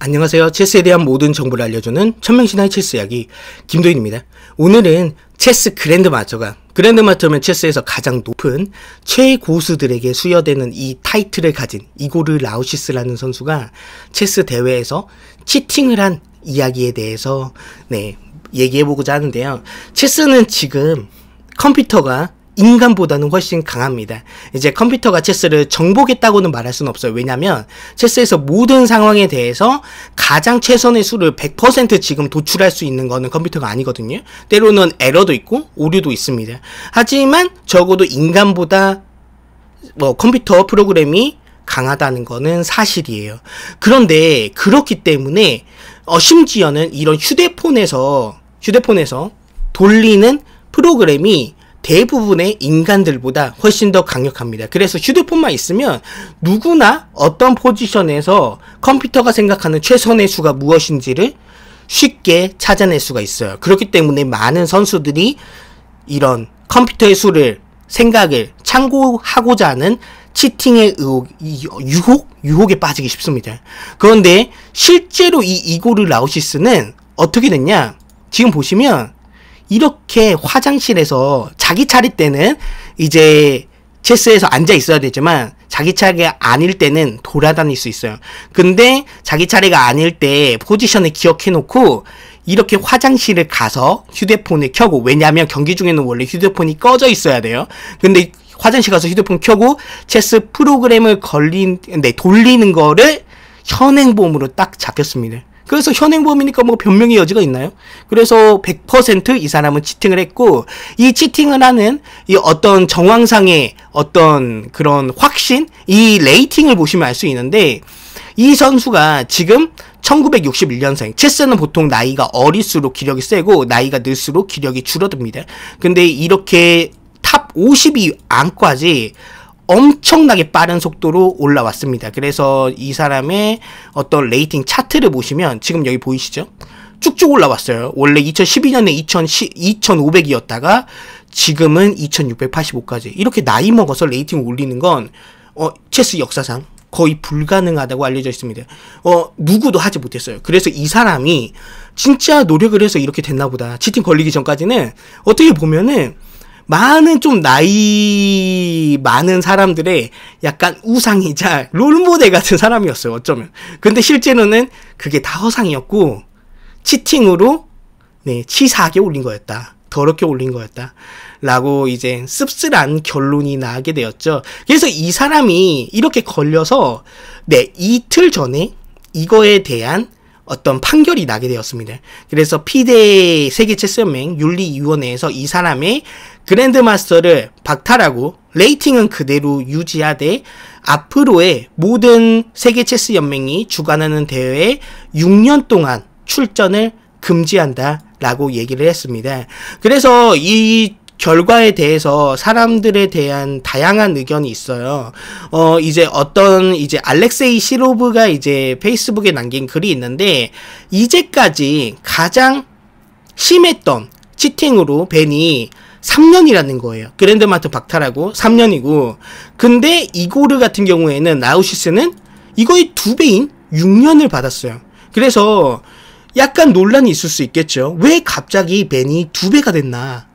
안녕하세요. 체스에 대한 모든 정보를 알려주는 천명신화의 체스 이야기 김도인입니다. 오늘은 체스 그랜드마스터가 그랜드마스터면 체스에서 가장 높은 최고수들에게 수여되는 이 타이틀을 가진 이고르 라우시스라는 선수가 체스 대회에서 치팅을 한 이야기에 대해서 네 얘기해보고자 하는데요. 체스는 지금 컴퓨터가 인간보다는 훨씬 강합니다. 이제 컴퓨터가 체스를 정복했다고는 말할 수는 없어요. 왜냐면 하 체스에서 모든 상황에 대해서 가장 최선의 수를 100% 지금 도출할 수 있는 거는 컴퓨터가 아니거든요. 때로는 에러도 있고 오류도 있습니다. 하지만 적어도 인간보다 뭐 컴퓨터 프로그램이 강하다는 거는 사실이에요. 그런데 그렇기 때문에 어 심지어는 이런 휴대폰에서 휴대폰에서 돌리는 프로그램이 대부분의 인간들보다 훨씬 더 강력합니다. 그래서 휴대폰만 있으면 누구나 어떤 포지션에서 컴퓨터가 생각하는 최선의 수가 무엇인지를 쉽게 찾아낼 수가 있어요. 그렇기 때문에 많은 선수들이 이런 컴퓨터의 수를 생각을 참고하고자 하는 치팅의 의혹, 유혹? 유혹에 빠지기 쉽습니다. 그런데 실제로 이 이고르 라우시스는 어떻게 됐냐? 지금 보시면 이렇게 화장실에서 자기 차릴 때는 이제 체스에서 앉아 있어야 되지만 자기 차례가 아닐 때는 돌아다닐 수 있어요. 근데 자기 차례가 아닐 때 포지션을 기억해 놓고 이렇게 화장실을 가서 휴대폰을 켜고 왜냐하면 경기 중에는 원래 휴대폰이 꺼져 있어야 돼요. 근데 화장실 가서 휴대폰 켜고 체스 프로그램을 걸린 네, 돌리는 거를 현행범으로 딱 잡혔습니다. 그래서 현행범이니까 뭐 변명의 여지가 있나요? 그래서 100%이 사람은 치팅을 했고 이 치팅을 하는 이 어떤 정황상의 어떤 그런 확신 이 레이팅을 보시면 알 수 있는데 이 선수가 지금 1961년생 체스는 보통 나이가 어릴수록 기력이 세고 나이가 늘수록 기력이 줄어듭니다. 근데 이렇게 탑52 안까지 엄청나게 빠른 속도로 올라왔습니다. 그래서 이 사람의 어떤 레이팅 차트를 보시면 지금 여기 보이시죠? 쭉쭉 올라왔어요. 원래 2012년에 2010, 2500이었다가 지금은 2685까지. 이렇게 나이 먹어서 레이팅 올리는 건 어, 체스 역사상 거의 불가능하다고 알려져 있습니다. 어, 누구도 하지 못했어요. 그래서 이 사람이 진짜 노력을 해서 이렇게 됐나 보다. 치팅 걸리기 전까지는 어떻게 보면은 많은 좀 나이 많은 사람들의 약간 우상이자 롤모델 같은 사람이었어요. 어쩌면. 근데 실제로는 그게 다 허상이었고 치팅으로 네, 치사하게 올린 거였다. 더럽게 올린 거였다. 라고 이제 씁쓸한 결론이 나게 되었죠. 그래서 이 사람이 이렇게 걸려서 네, 이틀 전에 이거에 대한 어떤 판결이 나게 되었습니다. 그래서 피대 세계 체스연맹 윤리위원회에서 이 사람의 그랜드마스터를 박탈하고 레이팅은 그대로 유지하되 앞으로의 모든 세계 체스 연맹이 주관하는 대회에 6년 동안 출전을 금지한다 라고 얘기를 했습니다. 그래서 이 결과에 대해서 사람들에 대한 다양한 의견이 있어요. 어, 이제 어떤, 이제 알렉세이 시로브가 이제 페이스북에 남긴 글이 있는데, 이제까지 가장 심했던 치팅으로 벤이 3년이라는 거예요. 그랜드마트 박탈하고 3년이고 근데 이고르 같은 경우에는 나우시스는 이거의 두 배인 6년을 받았어요. 그래서 약간 논란이 있을 수 있겠죠. 왜 갑자기 벤이 두 배가 됐나?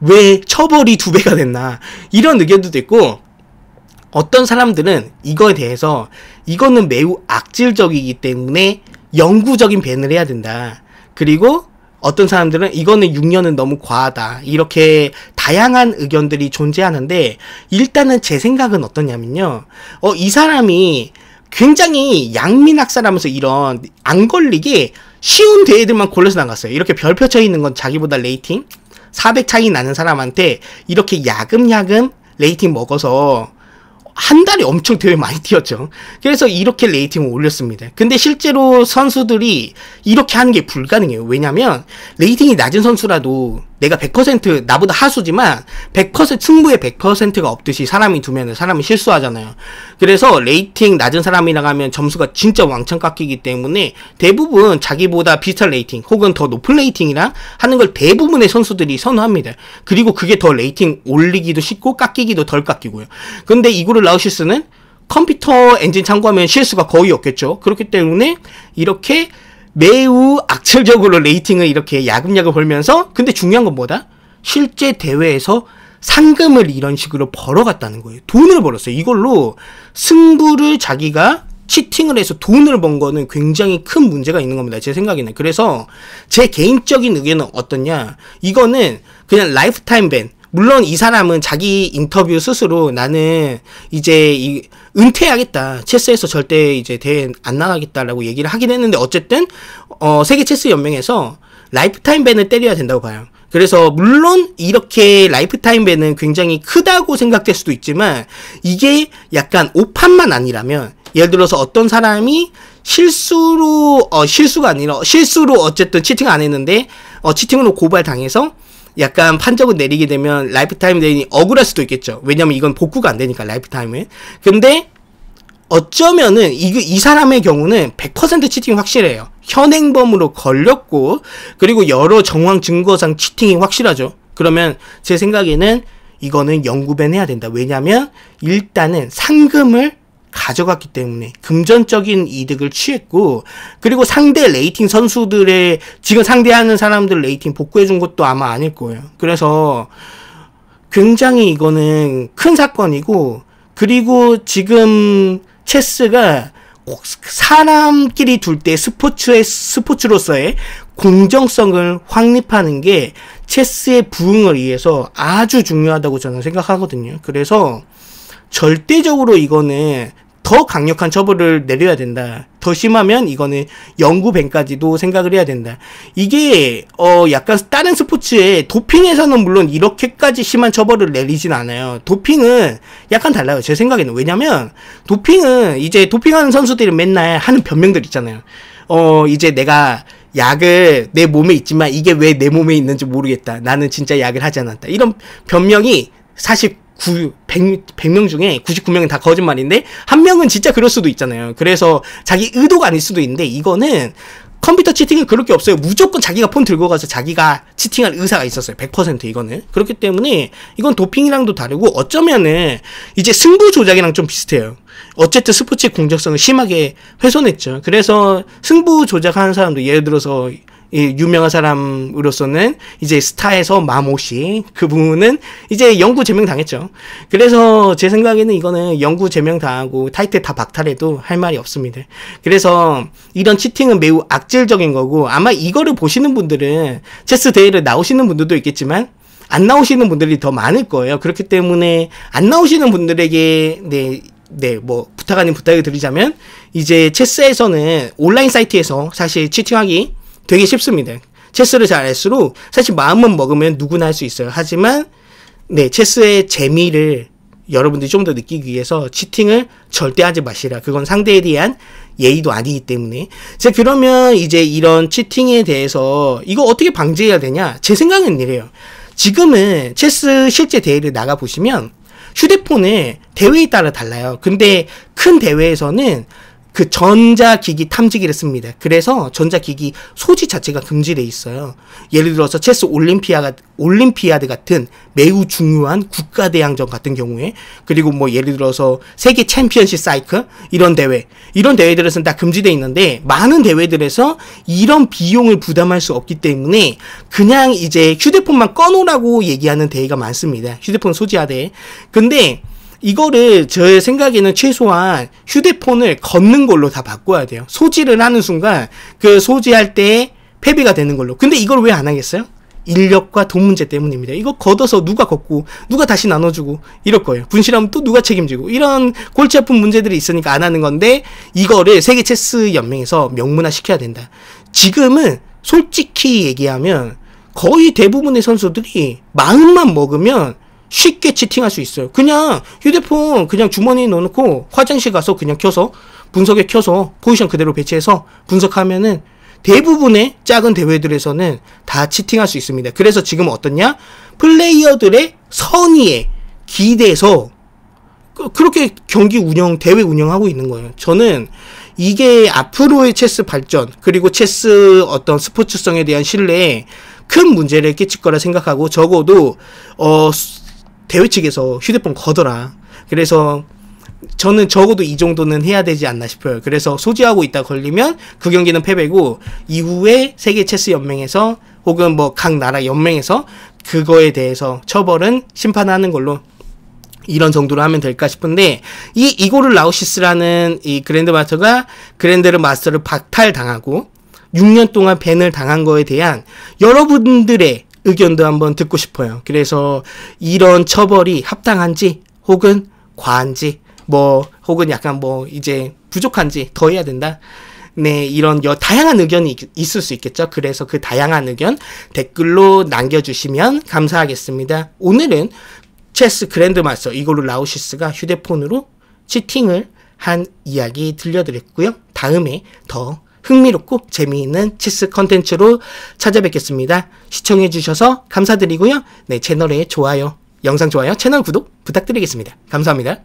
왜 처벌이 두 배가 됐나? 이런 의견도 있고 어떤 사람들은 이거에 대해서 이거는 매우 악질적이기 때문에 영구적인 벤을 해야 된다. 그리고 어떤 사람들은 이거는 6년은 너무 과하다. 이렇게 다양한 의견들이 존재하는데 일단은 제 생각은 어떠냐면요. 어, 이 사람이 굉장히 양민학사라면서 이런 안 걸리게 쉬운 대회들만 골라서 나갔어요. 이렇게 별표 쳐 있는 건 자기보다 레이팅 400 차이 나는 사람한테 이렇게 야금야금 레이팅 먹어서 한 달에 엄청 대회 많이 뛰었죠. 그래서 이렇게 레이팅을 올렸습니다. 근데 실제로 선수들이 이렇게 하는 게 불가능해요. 왜냐면 레이팅이 낮은 선수라도 내가 100% 나보다 하수지만 100% 승부의 100%가 없듯이 사람이 두면 사람이 실수하잖아요. 그래서 레이팅 낮은 사람이랑 하면 점수가 진짜 왕창 깎이기 때문에 대부분 자기보다 비슷한 레이팅 혹은 더 높은 레이팅이랑 하는 걸 대부분의 선수들이 선호합니다. 그리고 그게 더 레이팅 올리기도 쉽고 깎이기도 덜 깎이고요. 근데 이거를 라우시스는 컴퓨터 엔진 참고하면 실수가 거의 없겠죠. 그렇기 때문에 이렇게 매우 악질적으로 레이팅을 이렇게 야금야금 벌면서 근데 중요한 건 뭐다? 실제 대회에서 상금을 이런 식으로 벌어갔다는 거예요. 돈을 벌었어요. 이걸로 승부를 자기가 치팅을 해서 돈을 번 거는 굉장히 큰 문제가 있는 겁니다. 제 생각에는. 그래서 제 개인적인 의견은 어떻냐? 이거는 그냥 라이프타임 밴. 물론 이 사람은 자기 인터뷰 스스로 나는 이제 이 은퇴하겠다. 체스에서 절대 이제 대회 안 나가겠다라고 얘기를 하긴 했는데 어쨌든 어 세계 체스 연맹에서 라이프타임 밴을 때려야 된다고 봐요. 그래서 물론 이렇게 라이프타임 밴은 굉장히 크다고 생각될 수도 있지만 이게 약간 오판만 아니라면 예를 들어서 어떤 사람이 실수로 어 실수가 아니라 실수로 어쨌든 치팅 안 했는데 어 치팅으로 고발 당해서 약간 판정을 내리게 되면 라이프타임 레인이 억울할 수도 있겠죠. 왜냐면 이건 복구가 안 되니까 라이프타임에. 근데 어쩌면은 이, 이 사람의 경우는 100% 치팅 확실해요. 현행범으로 걸렸고 그리고 여러 정황 증거상 치팅이 확실하죠. 그러면 제 생각에는 이거는 연구밴 해야 된다. 왜냐면 일단은 상금을 가져갔기 때문에 금전적인 이득을 취했고 그리고 상대 레이팅 선수들의 지금 상대하는 사람들 레이팅 복구해 준 것도 아마 아닐 거예요. 그래서 굉장히 이거는 큰 사건이고 그리고 지금 체스가 사람끼리 둘 때 스포츠의 스포츠로서의 공정성을 확립하는 게 체스의 부흥을 위해서 아주 중요하다고 저는 생각하거든요. 그래서 절대적으로 이거는 더 강력한 처벌을 내려야 된다. 더 심하면 이거는 연구뱅까지도 생각을 해야 된다. 이게 어 약간 다른 스포츠에 도핑에서는 물론 이렇게까지 심한 처벌을 내리진 않아요. 도핑은 약간 달라요. 제 생각에는 왜냐면 도핑은 이제 도핑하는 선수들이 맨날 하는 변명들 있잖아요. 어 이제 내가 약을 내 몸에 있지만 이게 왜 내 몸에 있는지 모르겠다. 나는 진짜 약을 하지 않았다. 이런 변명이 사실 9, 100, 100명 중에 99명은 다 거짓말인데 한 명은 진짜 그럴 수도 있잖아요. 그래서 자기 의도가 아닐 수도 있는데 이거는 컴퓨터 치팅은 그렇게 없어요. 무조건 자기가 폰 들고 가서 자기가 치팅할 의사가 있었어요. 100% 이거는. 그렇기 때문에 이건 도핑이랑도 다르고 어쩌면은 이제 승부 조작이랑 좀 비슷해요. 어쨌든 스포츠의 공정성을 심하게 훼손했죠. 그래서 승부 조작하는 사람도 예를 들어서 이 유명한 사람으로서는 이제 스타에서 마모시그 부분은 이제 영구 제명 당했죠. 그래서 제 생각에는 이거는 영구 제명 당하고 타이틀 다 박탈해도 할 말이 없습니다. 그래서 이런 치팅은 매우 악질적인 거고 아마 이거를 보시는 분들은 체스 대회를 나오시는 분들도 있겠지만 안 나오시는 분들이 더 많을 거예요. 그렇기 때문에 안 나오시는 분들에게 네, 네, 뭐 부탁 아닌 부탁을 드리자면 이제 체스에서는 온라인 사이트에서 사실 치팅하기 되게 쉽습니다. 체스를 잘 할수록 사실 마음만 먹으면 누구나 할 수 있어요. 하지만 네, 체스의 재미를 여러분들이 좀 더 느끼기 위해서 치팅을 절대 하지 마시라. 그건 상대에 대한 예의도 아니기 때문에. 자, 그러면 이제 이런 치팅에 대해서 이거 어떻게 방지해야 되냐? 제 생각은 이래요. 지금은 체스 실제 대회를 나가보시면 휴대폰에 대회에 따라 달라요. 근데 큰 대회에서는 그 전자기기 탐지기를 씁니다. 그래서 전자기기 소지 자체가 금지되어 있어요. 예를 들어서 체스 올림피아가 올림피아드 같은 매우 중요한 국가 대항전 같은 경우에 그리고 뭐 예를 들어서 세계 챔피언십 사이클 이런 대회 이런 대회들에서는 다금지되어 있는데 많은 대회들에서 이런 비용을 부담할 수 없기 때문에 그냥 이제 휴대폰만 꺼놓으라고 얘기하는 대회가 많습니다. 휴대폰 소지하대. 근데 이거를 저의 생각에는 최소한 휴대폰을 걷는 걸로 다 바꿔야 돼요. 소지를 하는 순간 그 소지할 때 패배가 되는 걸로. 근데 이걸 왜 안 하겠어요? 인력과 돈 문제 때문입니다. 이거 걷어서 누가 걷고 누가 다시 나눠주고 이럴 거예요. 분실하면 또 누가 책임지고 이런 골치 아픈 문제들이 있으니까 안 하는 건데 이거를 세계 체스 연맹에서 명문화 시켜야 된다. 지금은 솔직히 얘기하면 거의 대부분의 선수들이 마음만 먹으면 쉽게 치팅할 수 있어요. 그냥 휴대폰 그냥 주머니에 넣어놓고 화장실 가서 그냥 켜서 분석에 켜서 포지션 그대로 배치해서 분석하면은 대부분의 작은 대회들에서는 다 치팅할 수 있습니다. 그래서 지금 어떻냐? 플레이어들의 선의에 기대서 그, 그렇게 경기 운영, 대회 운영하고 있는 거예요. 저는 이게 앞으로의 체스 발전, 그리고 체스 어떤 스포츠성에 대한 신뢰에 큰 문제를 끼칠 거라 생각하고 적어도 어 대회 측에서 휴대폰 거더라. 그래서 저는 적어도 이 정도는 해야 되지 않나 싶어요. 그래서 소지하고 있다 걸리면 그 경기는 패배고 이후에 세계 체스 연맹에서 혹은 뭐 각 나라 연맹에서 그거에 대해서 처벌은 심판하는 걸로 이런 정도로 하면 될까 싶은데 이 이고르 라우시스라는 이 그랜드 마스터가 그랜드를 마스터를 박탈당하고 6년 동안 밴을 당한 거에 대한 여러분들의 의견도 한번 듣고 싶어요. 그래서 이런 처벌이 합당한지 혹은 과한지 뭐 혹은 약간 뭐 이제 부족한지 더 해야 된다. 네, 이런 여, 다양한 의견이 있, 을수 있겠죠. 그래서 그 다양한 의견 댓글로 남겨주시면 감사하겠습니다. 오늘은 체스 그랜드마스터 이걸로 라우시스가 휴대폰으로 치팅을 한 이야기 들려드렸고요. 다음에 더 흥미롭고 재미있는 치스 컨텐츠로 찾아뵙겠습니다. 시청해주셔서 감사드리고요. 네, 채널에 좋아요, 영상 좋아요, 채널 구독 부탁드리겠습니다. 감사합니다.